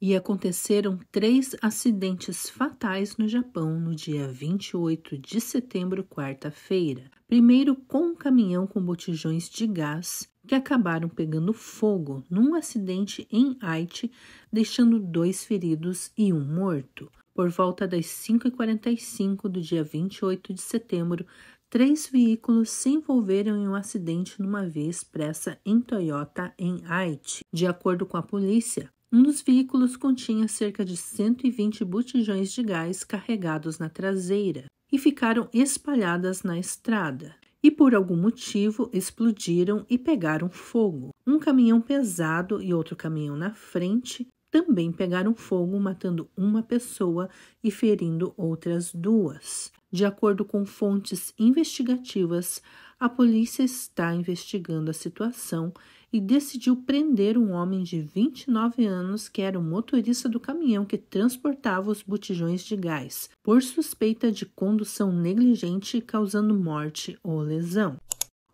e aconteceram três acidentes fatais no Japão no dia 28 de setembro, quarta-feira. Primeiro, com um caminhão com botijões de gás que acabaram pegando fogo num acidente em Haiti, deixando dois feridos e um morto. Por volta das 5h45 do dia 28 de setembro, três veículos se envolveram em um acidente numa via expressa em Toyota, em Haiti. De acordo com a polícia, um dos veículos continha cerca de 120 botijões de gás carregados na traseira e ficaram espalhadas na estrada. E por algum motivo explodiram e pegaram fogo. Um caminhão pesado e outro caminhão na frente também pegaram fogo, matando uma pessoa e ferindo outras duas. De acordo com fontes investigativas, a polícia está investigando a situação e decidiu prender um homem de 29 anos que era o motorista do caminhão que transportava os botijões de gás, por suspeita de condução negligente causando morte ou lesão.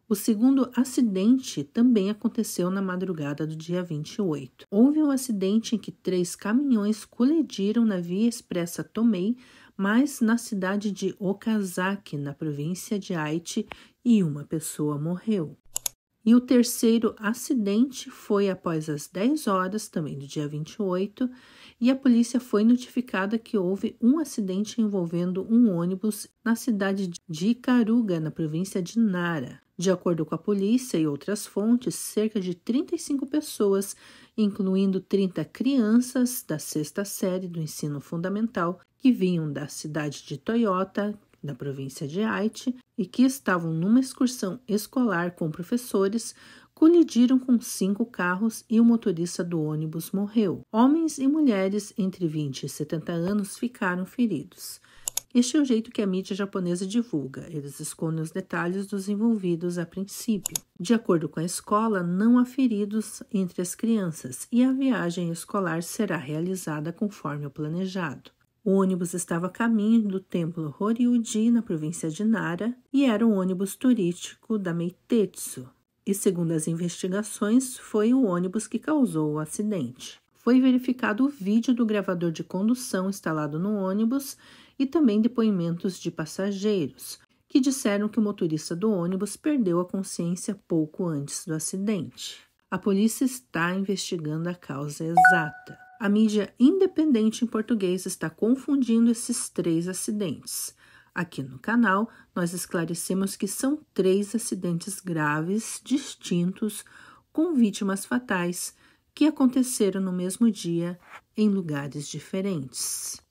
O segundo acidente também aconteceu na madrugada do dia 28. Houve um acidente em que três caminhões colidiram na via expressa Tomei, mas na cidade de Okazaki, na província de Aichi, e uma pessoa morreu. E o terceiro acidente foi após as 10 horas, também do dia 28, e a polícia foi notificada que houve um acidente envolvendo um ônibus na cidade de Icaruga, na província de Nara. De acordo com a polícia e outras fontes, cerca de 35 pessoas, incluindo 30 crianças da sexta série do ensino fundamental, que vinham da cidade de Toyota, da província de Haiti, e que estavam numa excursão escolar com professores, colidiram com cinco carros e o motorista do ônibus morreu. Homens e mulheres entre 20 e 70 anos ficaram feridos. Este é o jeito que a mídia japonesa divulga. Eles escondem os detalhes dos envolvidos a princípio. De acordo com a escola, não há feridos entre as crianças e a viagem escolar será realizada conforme o planejado. O ônibus estava a caminho do templo Horiuji, na província de Nara, e era um ônibus turístico da Meitetsu. E, segundo as investigações, foi o ônibus que causou o acidente. Foi verificado o vídeo do gravador de condução instalado no ônibus e também depoimentos de passageiros, que disseram que o motorista do ônibus perdeu a consciência pouco antes do acidente. A polícia está investigando a causa exata a mídia independente em português está confundindo esses três acidentes. Aqui no canal, nós esclarecemos que são três acidentes graves, distintos, com vítimas fatais, que aconteceram no mesmo dia em lugares diferentes.